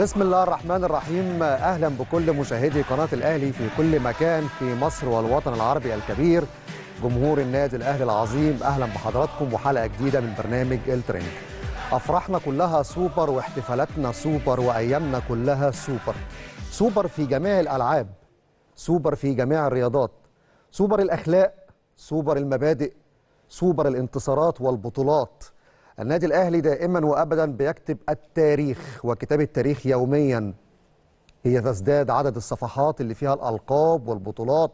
بسم الله الرحمن الرحيم اهلا بكل مشاهدي قناه الاهلي في كل مكان في مصر والوطن العربي الكبير جمهور النادي الاهلي العظيم اهلا بحضراتكم وحلقه جديده من برنامج الترند افراحنا كلها سوبر واحتفالاتنا سوبر وايامنا كلها سوبر سوبر في جميع الالعاب سوبر في جميع الرياضات سوبر الاخلاق سوبر المبادئ سوبر الانتصارات والبطولات النادي الاهلي دائما وابدا بيكتب التاريخ وكتاب التاريخ يوميا هي تزداد عدد الصفحات اللي فيها الالقاب والبطولات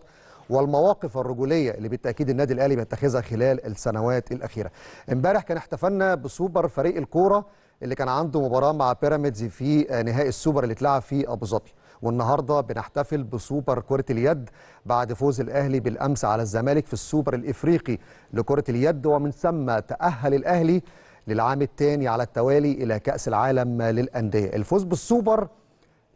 والمواقف الرجوليه اللي بالتاكيد النادي الاهلي بيتخذها خلال السنوات الاخيره. امبارح كان احتفلنا بسوبر فريق الكوره اللي كان عنده مباراه مع بيراميدز في نهائي السوبر اللي اتلعب في ابو ظبي. والنهارده بنحتفل بسوبر كره اليد بعد فوز الاهلي بالامس على الزمالك في السوبر الافريقي لكره اليد ومن ثم تاهل الاهلي للعام الثاني على التوالي إلى كأس العالم للأندية الفوز بالسوبر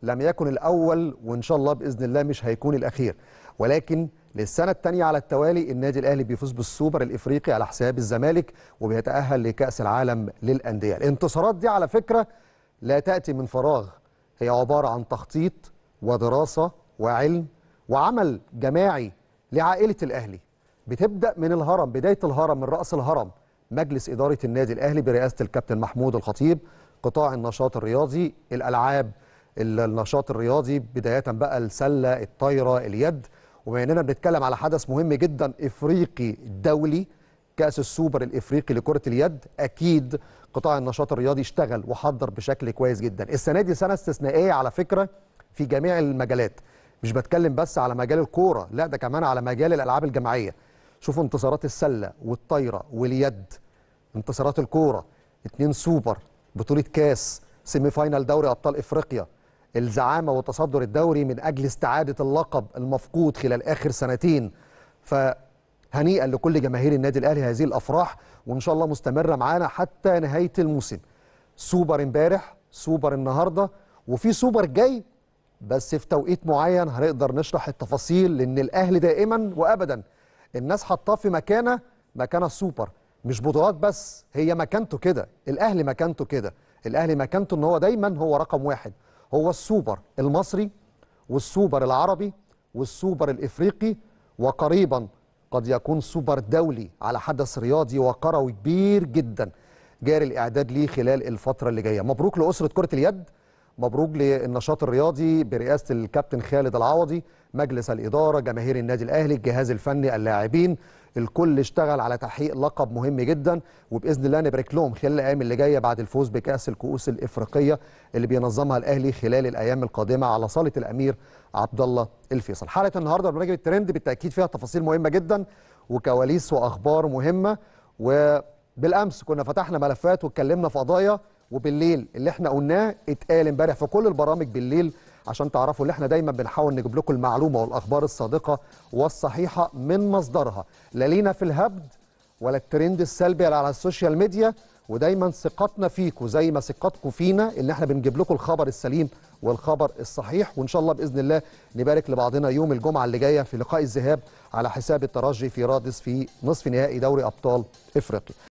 لم يكن الأول وإن شاء الله بإذن الله مش هيكون الأخير ولكن للسنة الثانية على التوالي النادي الأهلي بيفوز بالسوبر الإفريقي على حساب الزمالك وبيتأهل لكأس العالم للأندية الانتصارات دي على فكرة لا تأتي من فراغ هي عبارة عن تخطيط ودراسة وعلم وعمل جماعي لعائلة الأهلي بتبدأ من الهرم بداية الهرم من رأس الهرم مجلس إدارة النادي الأهلي برئاسة الكابتن محمود الخطيب قطاع النشاط الرياضي الألعاب النشاط الرياضي بداية بقى السلة الطايرة اليد وبما اننا بنتكلم على حدث مهم جدا افريقي دولي كاس السوبر الافريقي لكره اليد اكيد قطاع النشاط الرياضي اشتغل وحضر بشكل كويس جدا السنه دي سنه استثنائيه على فكره في جميع المجالات مش بتكلم بس على مجال الكوره لا ده كمان على مجال الالعاب الجماعيه شوفوا انتصارات السله والطايره واليد انتصارات الكوره اتنين سوبر بطوله كاس سيمي فاينال دوري ابطال افريقيا الزعامه وتصدر الدوري من اجل استعاده اللقب المفقود خلال اخر سنتين فهنيئا لكل جماهير النادي الاهلي هذه الافراح وان شاء الله مستمره معانا حتى نهايه الموسم سوبر امبارح سوبر النهارده وفي سوبر جاي بس في توقيت معين هنقدر نشرح التفاصيل لان الاهلي دائما وابدا الناس حطاه في مكانه مكانه السوبر مش بطولات بس هي مكانته كده الاهلي مكانته كده الاهلي مكانته ان هو دايما هو رقم واحد هو السوبر المصري والسوبر العربي والسوبر الافريقي وقريبا قد يكون سوبر دولي على حدث رياضي وقروي كبير جدا جاري الاعداد ليه خلال الفتره اللي جايه مبروك لاسره كره اليد مبروك للنشاط الرياضي برئاسه الكابتن خالد العوضي مجلس الاداره جماهير النادي الاهلي الجهاز الفني اللاعبين الكل اشتغل على تحقيق لقب مهم جدا وباذن الله نبارك لهم خلال الايام اللي جايه بعد الفوز بكاس الكؤوس الافريقيه اللي بينظمها الاهلي خلال الايام القادمه على صاله الامير عبد الله الفيصل حلقه النهارده برنامج الترند بالتاكيد فيها تفاصيل مهمه جدا وكواليس واخبار مهمه وبالامس كنا فتحنا ملفات واتكلمنا في قضايا وبالليل اللي احنا قلناه اتقال امبارح في كل البرامج بالليل عشان تعرفوا اللي احنا دايما بنحاول نجيب لكم المعلومه والاخبار الصادقه والصحيحه من مصدرها لا لينا في الهبد ولا الترند السلبي اللي على السوشيال ميديا ودايما ثقتنا فيكم زي ما ثقتكم فينا ان احنا بنجيب لكم الخبر السليم والخبر الصحيح وان شاء الله باذن الله نبارك لبعضنا يوم الجمعه اللي جايه في لقاء الذهاب على حساب الترجي في رادس في نصف نهائي دوري ابطال افريقيا